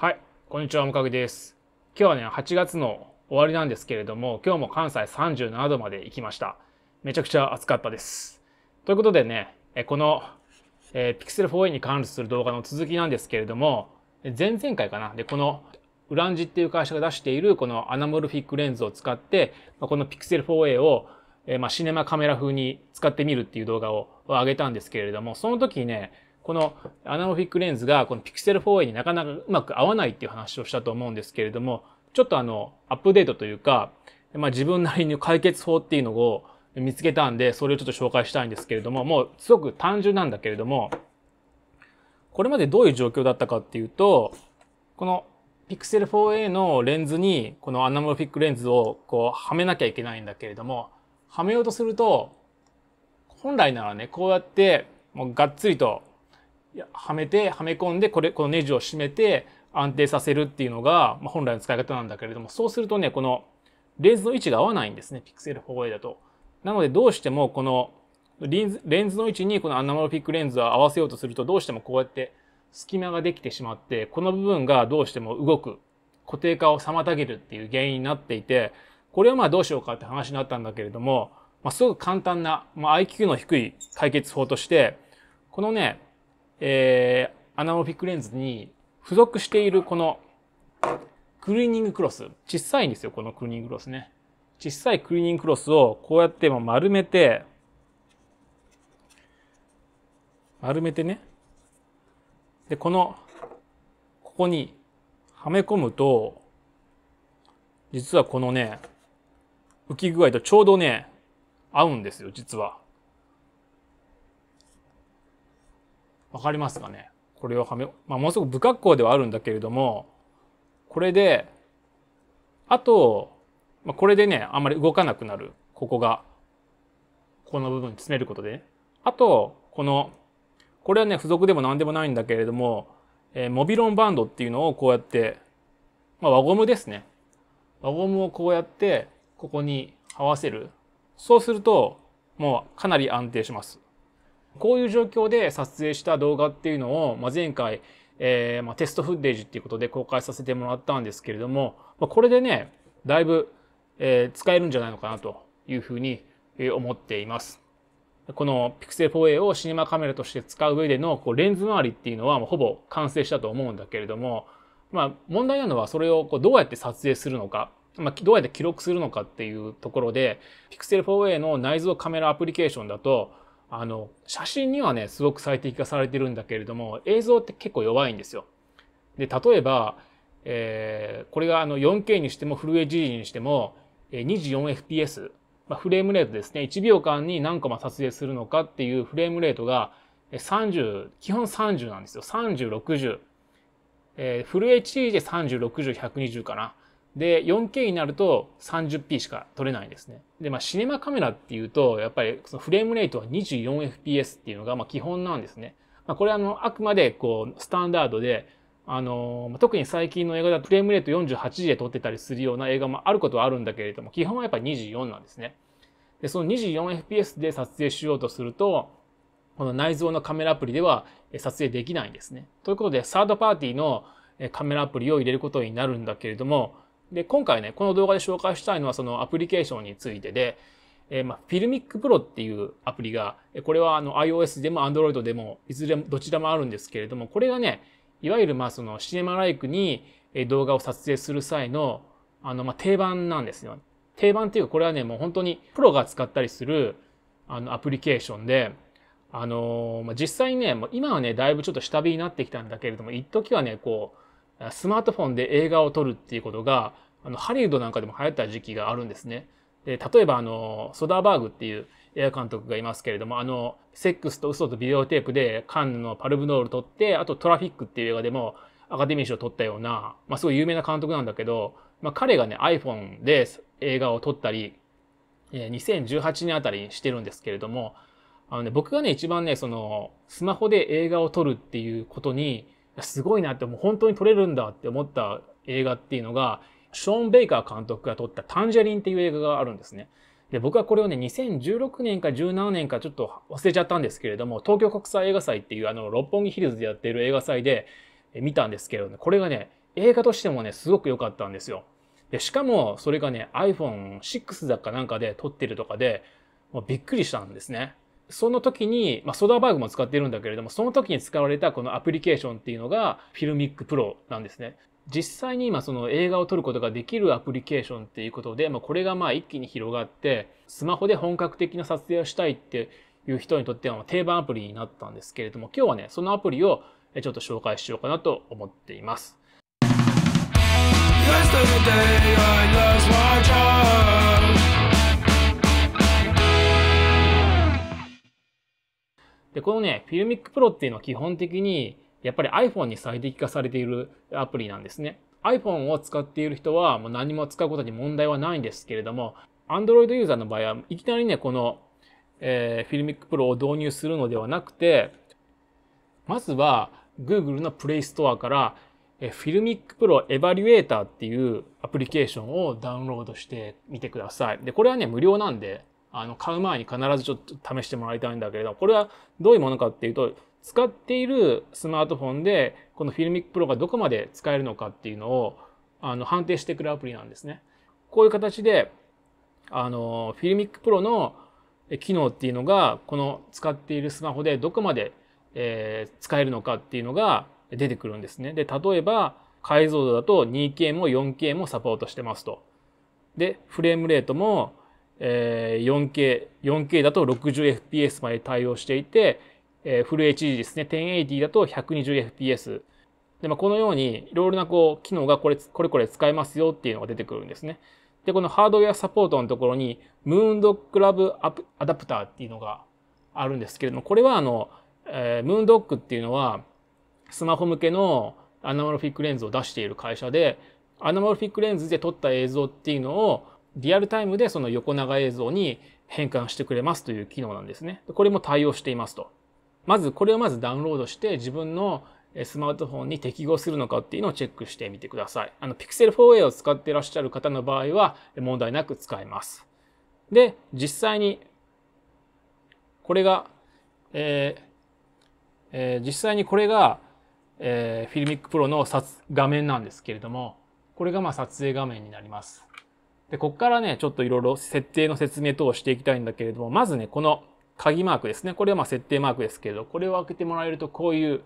はい、こんにちは、むかぐです。今日はね、8月の終わりなんですけれども、今日も関西37度まで行きました。めちゃくちゃ暑かったです。ということでね、この、えー、Pixel 4a に関する動画の続きなんですけれども、前々回かな。で、このウランジっていう会社が出しているこのアナモルフィックレンズを使って、この Pixel 4a をまあ、シネマカメラ風に使ってみるっていう動画を上げたんですけれども、その時にね、このアナロフィックレンズがこのピクセル 4A になかなかうまく合わないっていう話をしたと思うんですけれども、ちょっとあの、アップデートというか、まあ自分なりに解決法っていうのを見つけたんで、それをちょっと紹介したいんですけれども、もうすごく単純なんだけれども、これまでどういう状況だったかっていうと、このピクセル 4a のレンズにこのアナモフィックレンズをこうはめなきゃいけないんだけれどもはめようとすると本来ならねこうやってもうがっつりとはめてはめ込んでこれこのネジを締めて安定させるっていうのが、まあ、本来の使い方なんだけれどもそうするとねこのレンズの位置が合わないんですねピクセル方4 a だと。なのでどうしてもこのレンズレンズの位置にこのアナロフィックレンズを合わせようとするとどうしてもこうやって隙間ができてしまってこの部分がどうしても動く固定化を妨げるっていう原因になっていてこれはまあどうしようかって話になったんだけれども、まあ、すごく簡単な、まあ、IQ の低い解決法としてこのねえー、アナモフィックレンズに付属しているこのクリーニングクロス。小さいんですよ、このクリーニングクロスね。小さいクリーニングクロスをこうやって丸めて、丸めてね。で、この、ここにはめ込むと、実はこのね、浮き具合とちょうどね、合うんですよ、実は。わかりますかねこれをはめ、まあ、もうすぐ不格好ではあるんだけれども、これで、あと、まあ、これでね、あんまり動かなくなる。ここが。この部分に詰めることで、ね。あと、この、これはね、付属でも何でもないんだけれども、えー、モビロンバンドっていうのをこうやって、まあ、輪ゴムですね。輪ゴムをこうやって、ここに合わせる。そうすると、もうかなり安定します。こういう状況で撮影した動画っていうのを、まあ、前回、えー、まあ、テストフッデージっていうことで公開させてもらったんですけれども、まあ、これでね、だいぶ、えー、使えるんじゃないのかなというふうに思っています。この Pixel4a をシネマカメラとして使う上でのこうレンズ周りっていうのはもうほぼ完成したと思うんだけれども、まあ、問題なのはそれをこうどうやって撮影するのか、まあ、どうやって記録するのかっていうところで Pixel4a の内蔵カメラアプリケーションだとあの写真にはねすごく最適化されてるんだけれども映像って結構弱いんですよ。で例えば、えー、これがあの 4K にしてもフル HD にしても 24fps、まあ、フレームレートですね1秒間に何コマ撮影するのかっていうフレームレートが30基本30なんですよ3060、えー、フル HD で3060120120かなで、4K になると 30p しか撮れないんですね。で、まあ、シネマカメラっていうと、やっぱりそのフレームレートは 24fps っていうのがま基本なんですね。まあ、これはあの、あくまでこう、スタンダードで、あの特に最近の映画だとフレームレート48で撮ってたりするような映画もあることはあるんだけれども基本はやっぱり24なんですね。でその 24fps で撮影しようとするとこの内蔵のカメラアプリでは撮影できないんですね。ということでサードパーティーのカメラアプリを入れることになるんだけれどもで、今回ね、この動画で紹介したいのはそのアプリケーションについてで、えー、まあ、フィルミックプロっていうアプリが、これはあの iOS でも Android でも、いずれもどちらもあるんですけれども、これがね、いわゆるまあそのシネマライクに動画を撮影する際の、あのまあ定番なんですよ。定番っていうか、これはね、もう本当にプロが使ったりするあのアプリケーションで、あのまあ、実際にね、もう今はね、だいぶちょっと下火になってきたんだけれども、一時はね、こう、スマートフォンで映画を撮るっていうことがあのハリウッドなんかでも流行った時期があるんですね。で例えばあのソダーバーグっていう映画監督がいますけれどもあのセックスと嘘とビデオテープでカンヌのパルブノール撮ってあとトラフィックっていう映画でもアカデミー賞を取ったような、まあ、すごい有名な監督なんだけど、まあ、彼がね iPhone で映画を撮ったり2018年あたりにしてるんですけれどもあの、ね、僕がね一番ねそのスマホで映画を撮るっていうことにすごいなってもう本当に撮れるんだって思った映画っていうのがショーン・ベイカー監督が撮った「タンジェリン」っていう映画があるんですね。で僕はこれをね2016年か17年かちょっと忘れちゃったんですけれども東京国際映画祭っていうあの六本木ヒルズでやってる映画祭で見たんですけれども、これがね映画としてもねすごく良かったんですよ。でしかもそれがね iPhone6 だかなんかで撮ってるとかでもうびっくりしたんですね。その時に、まあ、ソダーバーグも使ってるんだけれども、その時に使われたこのアプリケーションっていうのがフィルミックプロなんですね。実際に今その映画を撮ることができるアプリケーションっていうことで、まあ、これがまあ一気に広がって、スマホで本格的な撮影をしたいっていう人にとっては定番アプリになったんですけれども、今日はね、そのアプリをちょっと紹介しようかなと思っています。で、このね、フィルミックプロっていうのは基本的に、やっぱり iPhone に最適化されているアプリなんですね。iPhone を使っている人はもう何も使うことに問題はないんですけれども、Android ユーザーの場合はいきなりね、この、えー、Filmic p を導入するのではなくて、まずは Google の Play Store から、えィルミックプロエヴァリュエーターっていうアプリケーションをダウンロードしてみてください。で、これはね、無料なんで、あの買う前に必ずちょっと試してもらいたいんだけれどこれはどういうものかっていうと使っているスマートフォンでこのフィルミックプロがどこまで使えるのかっていうのをあの判定してくるアプリなんですね。こういう形であのフィルミックプロの機能っていうのがこの使っているスマホでどこまで、えー、使えるのかっていうのが出てくるんですね。で例えば解像度だと 2K も 4K もサポートしてますと。でフレームレートもえー、4K、4K だと 60fps まで対応していて、えー、フル HD ですね、1080だと 120fps。で、まあ、このように、いろいろなこう、機能がこれ、これこれ使えますよっていうのが出てくるんですね。で、このハードウェアサポートのところに、ムーンドクラブアダプターっていうのがあるんですけれども、これはあの、えー、ムーンドックっていうのは、スマホ向けのアナモルフィックレンズを出している会社で、アナモルフィックレンズで撮った映像っていうのを、リアルタイムでその横長映像に変換してくれますという機能なんですね。これも対応していますと。まず、これをまずダウンロードして自分のスマートフォンに適合するのかっていうのをチェックしてみてください。あの、Pixel 4a を使っていらっしゃる方の場合は問題なく使えます。で、実際に、これが、えーえー、実際にこれが、えー、フィルミックプロの撮画面なんですけれども、これがまあ撮影画面になります。で、こっからね、ちょっといろいろ設定の説明等をしていきたいんだけれども、まずね、この鍵マークですね。これはまあ設定マークですけど、これを開けてもらえるとこういう、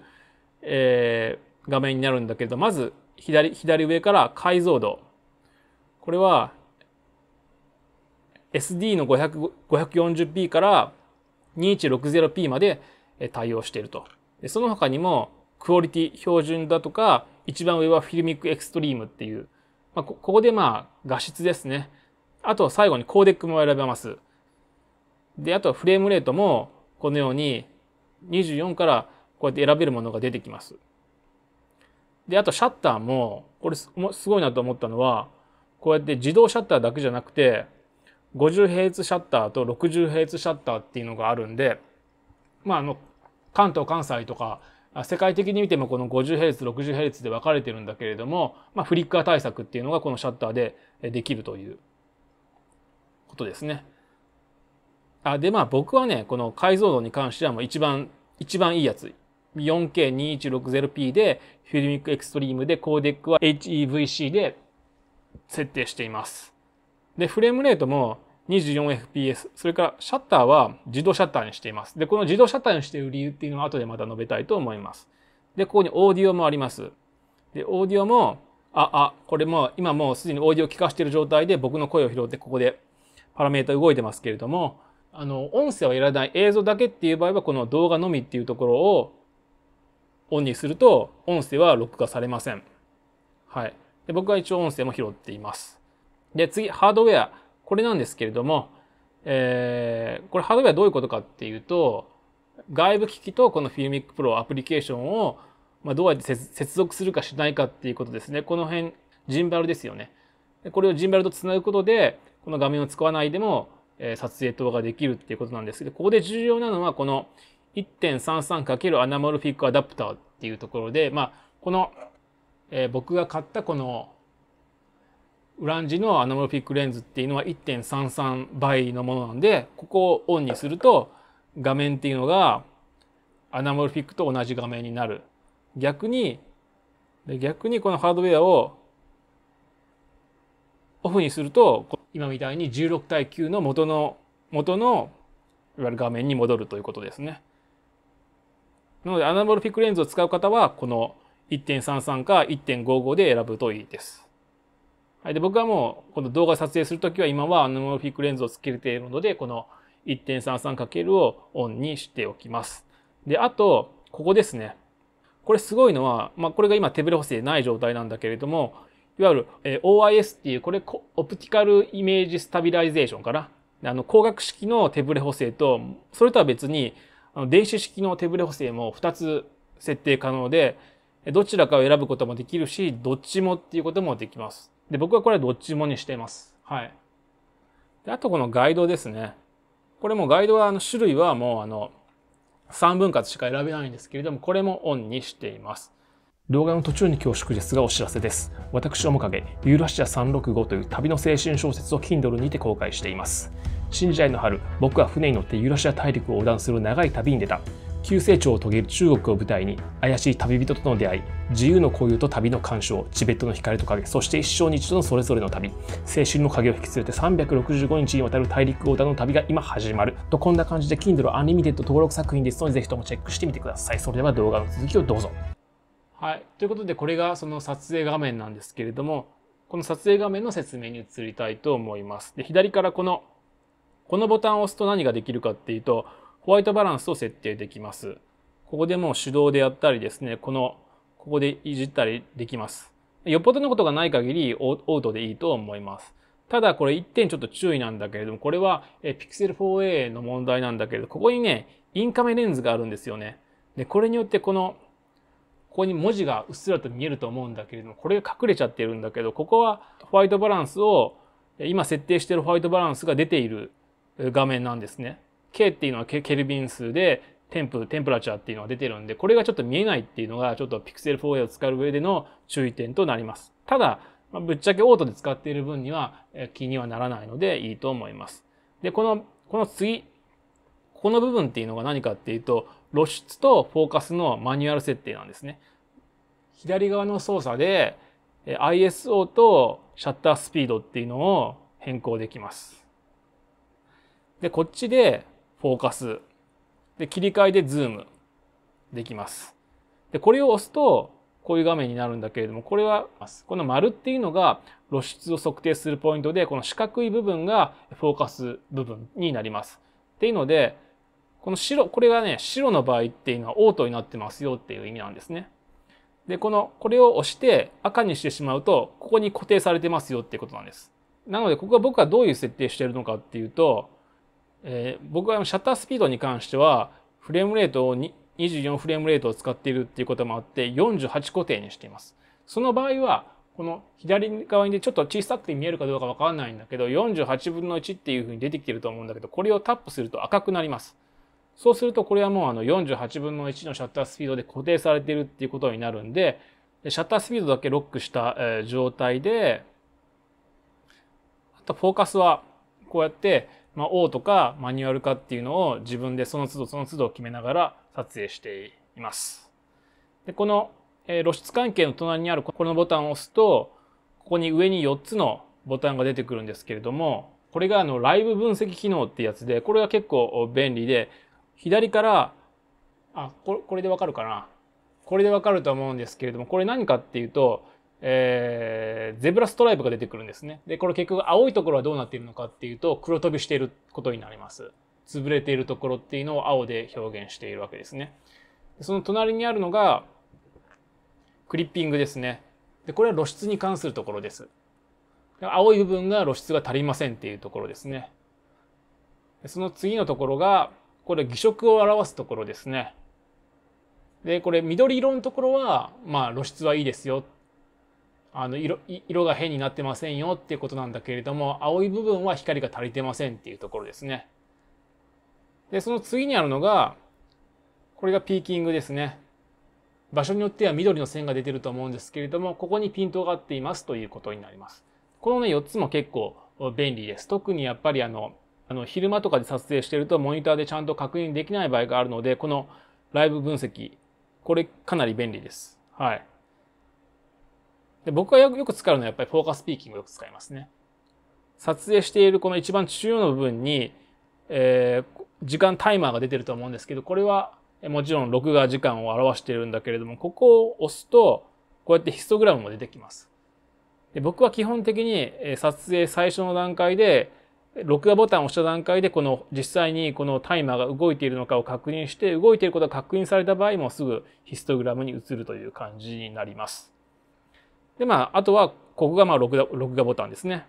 えー、画面になるんだけど、まず左、左上から解像度。これは SD の 540p から 2160p まで対応していると。でその他にも、クオリティ標準だとか、一番上はフィルミックエクストリームっていう、まあ、ここでまあ画質ですね。あと最後にコーデックも選べます。で、あとはフレームレートもこのように24からこうやって選べるものが出てきます。で、あとシャッターも、これすごいなと思ったのは、こうやって自動シャッターだけじゃなくて、50Hz シャッターと 60Hz シャッターっていうのがあるんで、まあ、あの、関東、関西とか、世界的に見てもこの 50Hz、60Hz で分かれてるんだけれども、まあ、フリッカー対策っていうのがこのシャッターでできるということですね。あでまあ僕はねこの解像度に関してはもう一番一番いいやつ 4K2160p でフィルミックエクストリームでコーデックは HEVC で設定しています。でフレームレートも 24fps、それからシャッターは自動シャッターにしています。で、この自動シャッターにしている理由っていうのは後でまた述べたいと思います。で、ここにオーディオもあります。で、オーディオも、あ、あ、これも今もうすでにオーディオを聞かしている状態で僕の声を拾ってここでパラメータ動いてますけれども、あの、音声はいらない映像だけっていう場合はこの動画のみっていうところをオンにすると音声は録画されません。はい。で僕は一応音声も拾っています。で、次、ハードウェア。これなんですけれども、えー、これハードウェアどういうことかっていうと、外部機器とこのフィルミックプロアプリケーションを、まあ、どうやって接続するかしないかっていうことですね。この辺、ジンバルですよね。これをジンバルとつなぐことで、この画面を使わないでも、えー、撮影等ができるっていうことなんですけど、ここで重要なのは、この 1.33× アナモルフィックアダプターっていうところで、まあ、この、えー、僕が買ったこのウランジのアナモフィックレンズっていうのは1.33倍のものなんで、ここをオンにすると画面っていうのがアナモフィックと同じ画面になる。逆に、逆にこのハードウェアをオフにすると、今みたいに16対9の元の、元の、いわゆる画面に戻るということですね。なので、アナモルフィックレンズを使う方は、この1.33か1.55で選ぶといいです。はい、で僕はもうこの動画撮影するときは今はアナモフィックレンズをつけているのでこの 1.33× をオンにしておきます。であとここですね。これすごいのは、まあ、これが今手ブレ補正ない状態なんだけれどもいわゆる、え OIS っていうこれオプティカルイメージスタビライゼーションかな。あの光学式の手ブレ補正とそれとは別にあの電子式の手ブレ補正も2つ設定可能でどちらかを選ぶこともできるしどっちもっていうこともできます。で、僕はこれどっちもにしています。はい。で、あとこのガイドですね。これもガイドはあの種類はもうあの3分割しか選べないんですけれども、これもオンにしています。動画の途中に恐縮ですがお知らせです。私、面影、ユーラシア365という旅の精神小説を Kindle にて公開しています。新時代の春、僕は船に乗ってユーラシア大陸を横断する長い旅に出た。急成長を遂げる中国を舞台に怪しい旅人との出会い自由の交流と旅の干渉チベットの光と影そして一生に一度のそれぞれの旅青春の影を引き連れて365日にわたる大陸横断の旅が今始まるとこんな感じで Kindle Unlimited 登録作品ですのでぜひともチェックしてみてくださいそれでは動画の続きをどうぞはいということでこれがその撮影画面なんですけれどもこの撮影画面の説明に移りたいと思いますで左からこのこのボタンを押すと何ができるかっていうとホワイトバランスを設定できます。ここでもう手動でやったりですね、この、ここでいじったりできます。よっぽどのことがない限りオートでいいと思います。ただこれ1点ちょっと注意なんだけれども、これは Pixel 4a の問題なんだけれど、ここにね、インカメレンズがあるんですよね。で、これによってこの、ここに文字がうっすらと見えると思うんだけれども、これが隠れちゃってるんだけど、ここはホワイトバランスを、今設定しているホワイトバランスが出ている画面なんですね。K っていうのはケルビン数で、テンプ、テンプラチャーっていうのが出てるんで、これがちょっと見えないっていうのが、ちょっと Pixel 4a を使う上での注意点となります。ただ、まぶっちゃけオートで使っている分には気にはならないのでいいと思います。で、この、この次、この部分っていうのが何かっていうと、露出とフォーカスのマニュアル設定なんですね。左側の操作で ISO とシャッタースピードっていうのを変更できます。で、こっちでフォーカス、で、切り替えでズームできます。で、これを押すと、こういう画面になるんだけれども、これは、この丸っていうのが露出を測定するポイントで、この四角い部分がフォーカス部分になります。っていうので、この白、これがね、白の場合っていうのはオートになってますよっていう意味なんですね。で、この、これを押して赤にしてしまうと、ここに固定されてますよっていうことなんです。なので、ここは僕はどういう設定してるのかっていうと、えー、僕はシャッタースピードに関してはフレームレートを24フレームレートを使っているっていうこともあって48固定にしています。その場合はこの左側にちょっと小さくて見えるかどうかわかんないんだけど48分の1っていうふうに出てきてると思うんだけどこれをタップすると赤くなります。そうするとこれはもうあの48分の1のシャッタースピードで固定されてるっていうことになるんでシャッタースピードだけロックした状態であとフォーカスはこうやってまあ、O とかマニュアル化っていうのを自分でその都度その都度決めながら撮影しています。で、この、え露出関係の隣にあるこのボタンを押すと、ここに上に4つのボタンが出てくるんですけれども、これがあのライブ分析機能ってやつで、これが結構便利で、左から、あ、これこれでわかるかなこれでわかると思うんですけれども、これ何かっていうと、えー、ゼブラストライプが出てくるんですね。で、これ結局青いところはどうなっているのかっていうと、黒飛びしていることになります。潰れているところっていうのを青で表現しているわけですね。その隣にあるのが、クリッピングですね。で、これは露出に関するところです。青い部分が露出が足りませんっていうところですね。その次のところが、これ、偽色を表すところですね。で、これ、緑色のところは、まあ、露出はいいですよあの色色が変になってませんよっていうことなんだけれども青い部分は光が足りてませんっていうところですね。でその次にあるのがこれがピーキングですね。場所によっては緑の線が出てると思うんですけれどもここにピントが合っていますということになります。このね4つも結構便利です。特にやっぱりあのあの昼間とかで撮影してるとモニターでちゃんと確認できない場合があるのでこのライブ分析これかなり便利です。はい。で、僕がよく使うのはやっぱりフォーカスピーキングをよく使いますね。撮影しているこの一番中央の部分に、えー、時間タイマーが出てると思うんですけど、これはもちろん録画時間を表しているんだけれども、ここを押すと、こうやってヒストグラムも出てきます。で僕は基本的に撮影最初の段階で、録画ボタンを押した段階で、この実際にこのタイマーが動いているのかを確認して、動いていることが確認された場合もすぐヒストグラムに移るという感じになります。で、まあ、あとは、ここがまあ録画、録画ボタンですね。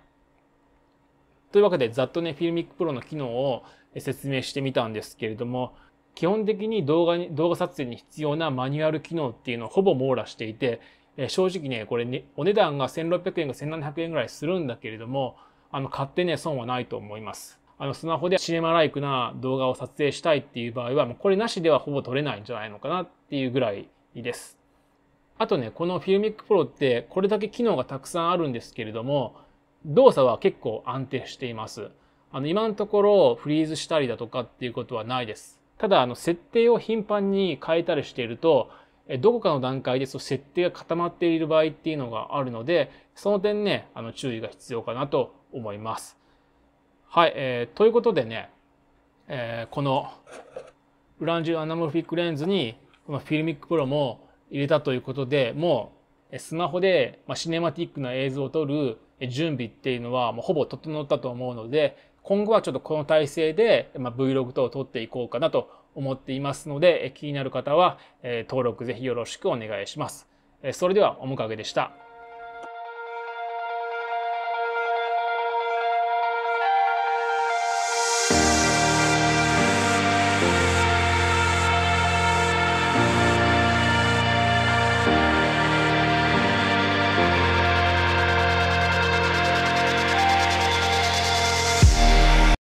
というわけで、ざっとね、フィルミックプロの機能を説明してみたんですけれども、基本的に動画に動画撮影に必要なマニュアル機能っていうのをほぼ網羅していて、え正直ね、これね、お値段が1600円か1700円ぐらいするんだけれども、あの、買ってね、損はないと思います。あの、スマホでシネマライクな動画を撮影したいっていう場合は、もうこれなしではほぼ撮れないんじゃないのかなっていうぐらいです。あとね、このフィルミックプロってこれだけ機能がたくさんあるんですけれども、動作は結構安定しています。あの、今のところフリーズしたりだとかっていうことはないです。ただ、あの、設定を頻繁に変えたりしていると、どこかの段階でその設定が固まっている場合っていうのがあるので、その点ね、あの、注意が必要かなと思います。はい、えー、ということでね、えー、この、ウランジュアナモフィックレンズに、このフィルミックプロも入れたということでもうスマホでシネマティックな映像を撮る準備っていうのはもうほぼ整ったと思うので今後はちょっとこの体制で Vlog 等を撮っていこうかなと思っていますので気になる方は登録ぜひよろしくお願いします。それではおもかげでした。